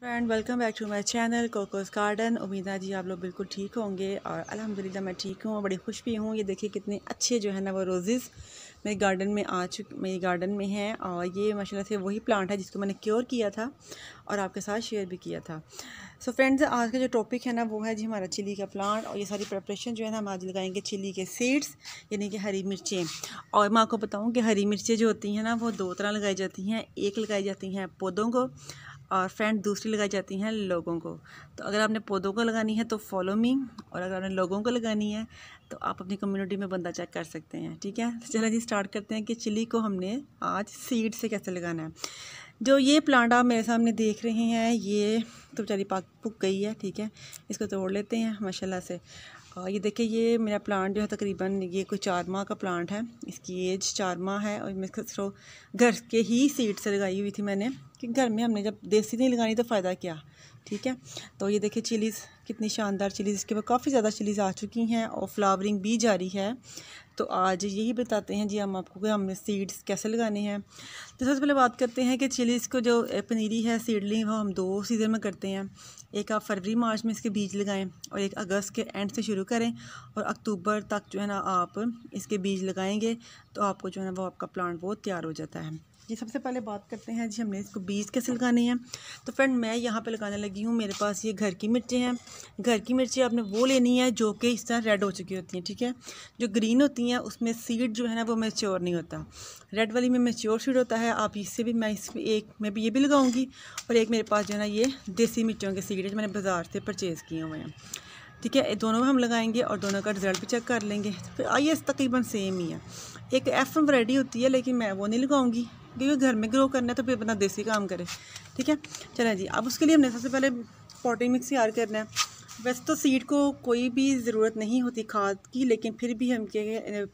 friend welcome back to my channel Coco's garden उम्मीदा जी आप लोग बिल्कुल ठीक होंगे और अल्हम्दुलिल्लाह मैं ठीक हूँ बड़ी खुश भी हूँ ये देखिए कितने अच्छे जो है ना वो रोज़ेज़ मेरे गार्डन में आ चुके मेरे गार्डन में हैं और ये माशा से वही प्लांट है जिसको मैंने क्योर किया था और आपके साथ शेयर भी किया था सो so फ्रेंड्स आज का जो टॉपिक है ना वो है जी हमारा चिली का प्लांट और ये सारी प्रपरेशन जो है ना हम आज लगाएंगे चिली के सीड्स यानी कि हरी मिर्चें और मैं आपको बताऊँ कि हरी मिर्चें जो होती हैं ना वो दो तरह लगाई जाती हैं एक लगाई जाती हैं पौधों को और फ्रेंड दूसरी लगाई जाती हैं लोगों को तो अगर आपने पौधों को लगानी है तो फॉलो मी और अगर आपने लोगों को लगानी है तो आप अपनी कम्युनिटी में बंदा चेक कर सकते हैं ठीक है चलो जी स्टार्ट करते हैं कि चिली को हमने आज सीड से कैसे लगाना है जो ये प्लांट आप मेरे सामने देख रहे हैं ये तो बेचारी पाक पुक गई है ठीक है इसको तोड़ लेते हैं माशाला से और हाँ, ये देखिए ये मेरा प्लांट जो है तकरीबन ये कोई चार माह का प्लांट है इसकी एज चार माह है और मैं सिर्फ घर के ही सीड से लगाई हुई थी मैंने कि घर में हमने जब देसी नहीं लगानी तो फ़ायदा क्या ठीक है तो ये देखिए चिलीज़ कितनी शानदार चिलीज़ इसके ऊपर काफ़ी ज़्यादा चिलीज़ आ चुकी हैं और फ्लावरिंग भी जारी है तो आज यही बताते हैं जी हम आपको कि हमने सीड्स कैसे लगाने हैं तो सबसे पहले बात करते हैं कि चिलीज़ को जो पनीरी है सीडलिंग वो हम दो सीज़न में करते हैं एक आप फरवरी मार्च में इसके बीज लगाएं और एक अगस्त के एंड से शुरू करें और अक्टूबर तक जो है ना आप इसके बीज लगाएंगे तो आपको जो है ना वो आपका प्लांट बहुत तैयार हो जाता है जी सबसे पहले बात करते हैं जी हमने इसको बीज कैसे लगाने हैं तो फ्रेंड मैं यहाँ पे लगाने लगी हूँ मेरे पास ये घर की मिर्ची हैं घर की मिर्ची आपने वो लेनी है जो कि इस तरह रेड हो चुकी होती हैं ठीक है जो ग्रीन होती हैं उसमें सीड जो है ना वो मेच्योर नहीं होता रेड वाली में मेच्योर सीड होता है आप इससे भी मैं इसमें एक मैं भी ये भी लगाऊँगी और एक मेरे पास जो है ना ये देसी मिर्चियों के सीड है जो मैंने बाज़ार से परचेज़ किए हुए हैं ठीक है दोनों में हम लगाएंगे और दोनों का रिजल्ट भी चेक कर लेंगे तो फिर आइए तकरीबन सेम ही है एक एफ एम वरायटी होती है लेकिन मैं वो नहीं लगाऊंगी क्योंकि घर में ग्रो करना है तो फिर बंदा देसी काम करे ठीक है चलें जी अब उसके लिए हमने सबसे पहले पॉटिंग मिक्स तैयार करना है वैसे तो सीड को कोई भी ज़रूरत नहीं होती खाद की लेकिन फिर भी हम के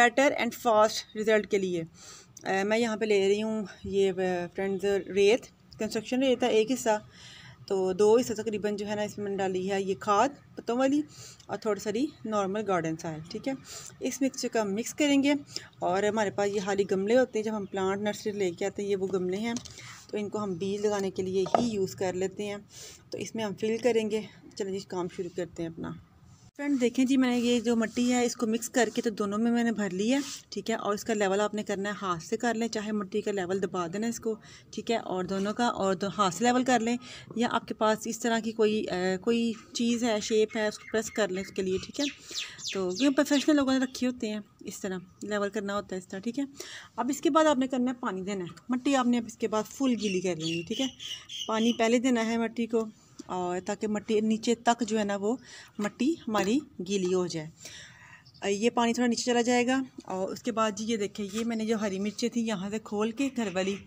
बेटर एंड फास्ट रिज़ल्ट के लिए आ, मैं यहाँ पे ले रही हूँ ये फ्रेंड्स रेत कंस्ट्रक्शन रेत है एक हिस्सा तो दो हिस्से तकरीबन जो है ना इसमें मैंने डाली है ये खाद पत्तों वाली और थोड़ी सारी नॉर्मल गार्डन साइल ठीक है इस मिक्सचर का मिक्स करेंगे और हमारे पास ये हाली गमले होते हैं जब हम प्लांट नर्सरी लेके आते हैं ये वो गमले हैं तो इनको हम बीज लगाने के लिए ही यूज़ कर लेते हैं तो इसमें हम फिल करेंगे चलिए काम शुरू करते हैं अपना फ्रेंड देखें जी मैंने ये जो मट्टी है इसको मिक्स करके तो दोनों में मैंने भर ली है ठीक है और इसका लेवल आपने करना है हाथ से कर लें चाहे मट्टी का लेवल दबा देना इसको ठीक है और दोनों का और दो हाथ से लेवल कर लें या आपके पास इस तरह की कोई आ, कोई चीज़ है शेप है उसको प्रेस कर लें उसके लिए ठीक है तो क्योंकि प्रोफेशनल लोगों ने रखे होते हैं इस तरह लेवल करना होता है इस तरह ठीक है अब इसके बाद आपने करना है पानी देना है मट्टी आपने अब इसके बाद फुल गीली कर लेंगी ठीक है पानी पहले देना है मट्टी को और ताकि मट्टी नीचे तक जो है ना वो मट्टी हमारी गीली हो जाए ये पानी थोड़ा नीचे चला जाएगा और उसके बाद जी ये देखें ये मैंने जो हरी मिर्चें थी यहाँ से खोल के घर वाली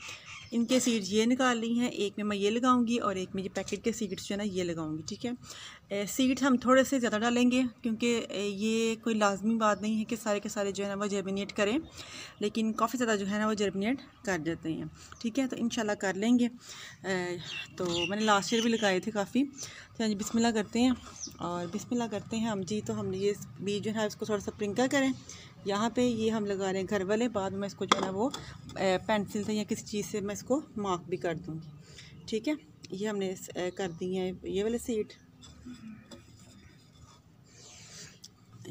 इनके सीड्स ये निकाल ली हैं एक में मैं ये लगाऊंगी और एक में ये पैकेट के सीड्स जो है ना ये लगाऊंगी ठीक है सीड्स हम थोड़े से ज़्यादा डालेंगे क्योंकि ये कोई लाजमी बात नहीं है कि सारे के सारे जो है ना वो जर्मिनेट करें लेकिन काफ़ी ज़्यादा जो है ना वो जर्मिनेट कर देते हैं ठीक है तो इन कर लेंगे तो मैंने लास्ट ईयर भी लगाए थे काफ़ी तो हाँ जी बिस्मिल्लाह करते हैं और बिस्मिल्लाह करते हैं हम जी तो हम ये बीज जो है उसको थोड़ा सा प्रिंकल करें यहाँ पे ये हम लगा रहे हैं घर वाले बाद में इसको जो है वो पेंसिल से या किसी चीज़ से मैं इसको मार्क भी कर दूँगी ठीक है ये हमने कर दी है ये वाले सीट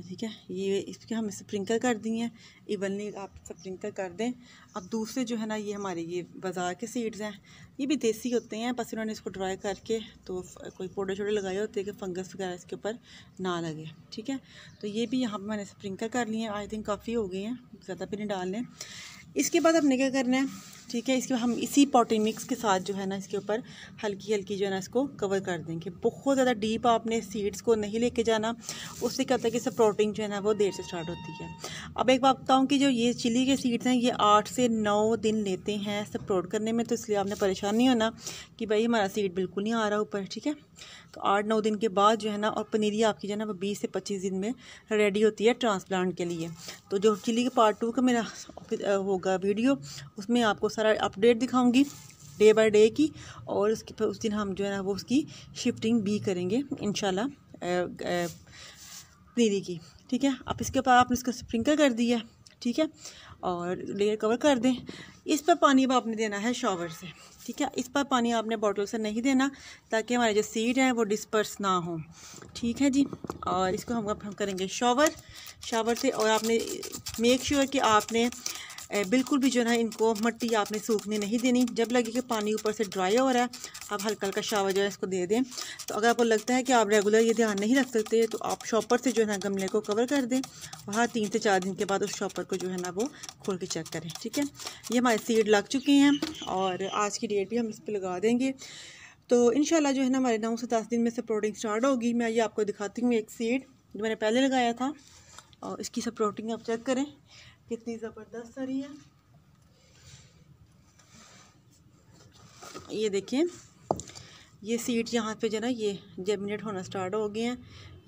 ठीक है ये इसके हम स्प्रिंकल कर दिए हैं इवनली आप स्प्रिंकल कर दें अब दूसरे जो है ना ये हमारे ये बाज़ार के सीड्स हैं ये भी देसी होते हैं बस इन्होंने इसको ड्राई करके तो कोई पाउडर छोड़े लगाए होते हैं कि फंगस वगैरह इसके ऊपर ना लगे ठीक है तो ये भी यहाँ पर मैंने स्प्रिंकल कर लिए हैं आई थिंक काफ़ी हो गई हैं ज़्यादा भी नहीं डालने इसके बाद हमने क्या करना है ठीक है इसके हम इसी पॉटिंग मिक्स के साथ जो है ना इसके ऊपर हल्की हल्की जो है ना इसको कवर कर देंगे बहुत ज़्यादा डीप आपने सीड्स को नहीं लेके जाना उससे क्या होता है कि इससे जो है ना वो देर से स्टार्ट होती है अब एक बात बताऊँ कि जो ये चिली के सीड्स हैं ये आठ से नौ दिन लेते हैं सप्रोट करने में तो इसलिए आपने परेशान नहीं होना कि भाई हमारा सीड बिल्कुल नहीं आ रहा ऊपर ठीक है तो आठ नौ दिन के बाद जो है ना और पनीरी आपकी जो है ना वो बीस से पच्चीस दिन में रेडी होती है ट्रांसप्लांट के लिए तो जो चिली के पार्ट टू का मेरा होगा वीडियो उसमें आपको सारा अपडेट दिखाऊंगी डे बाय डे की और उसके फिर उस दिन हम जो है ना वो उसकी शिफ्टिंग भी करेंगे इन पनीरी की ठीक है अब इसके बाद आपने इसका स्प्रिंकल कर दिया ठीक है और लेयर कवर कर दें इस पर पानी अब आपने देना है शॉवर से ठीक है इस पर पानी आपने बॉटल से नहीं देना ताकि हमारे जो सीड हैं वो डिस्पर्स ना हो ठीक है जी और इसको हम हम करेंगे शॉवर शॉवर से और आपने मेक श्योर sure कि आपने बिल्कुल भी जो है इनको मट्टी आपने सूखने नहीं देनी जब लगे कि पानी ऊपर से ड्राई हो रहा है आप हल्का हल्का शावर जो है इसको दे दें तो अगर आपको लगता है कि आप रेगुलर ये ध्यान नहीं रख सकते तो आप शॉपर से जो है ना गमले को कवर कर दें वहाँ तीन से चार दिन के बाद उस शॉपर को जो है ना वो खोल के चेक करें ठीक है ये हमारे सीड लग चुके हैं और आज की डेट भी हम इस पर लगा देंगे तो इन जो है ना हमारे नौ से दस दिन में से स्टार्ट होगी मैं ये आपको दिखाती हूँ एक सीड जो मैंने पहले लगाया था और इसकी सब प्रोटीन आप चेक करें कितनी ज़बरदस्त सरी है ये देखिए ये सीट यहाँ पे जो है ना ये जर्मिनेट होना स्टार्ट हो गए हैं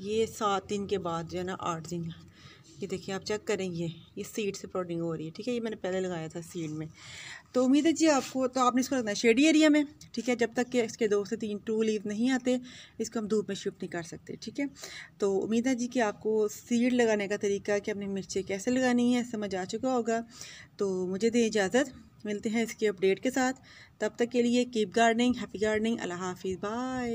ये सात दिन के बाद जो है ना आठ दिन ये देखिए आप चेक करें ये ये सीड से प्रोडिंग हो रही है ठीक है ये मैंने पहले लगाया था सीड में तो उम्मीद है जी आपको तो आपने इसको रखना है शेडी एरिया में ठीक है जब तक कि इसके दो से तीन टू लीव नहीं आते इसको हम धूप में शिफ्ट नहीं कर सकते ठीक है तो उम्मीद है जी कि आपको सीड लगाने का तरीका कि अपनी मिर्चें कैसे लगानी है समझ आ चुका होगा तो मुझे दें इजाज़त मिलते हैं इसके अपडेट के साथ तब तक के लिए कीप गार्डनिंग हैप्पी गार्डनिंग अल्लाह हाफिज़ बाय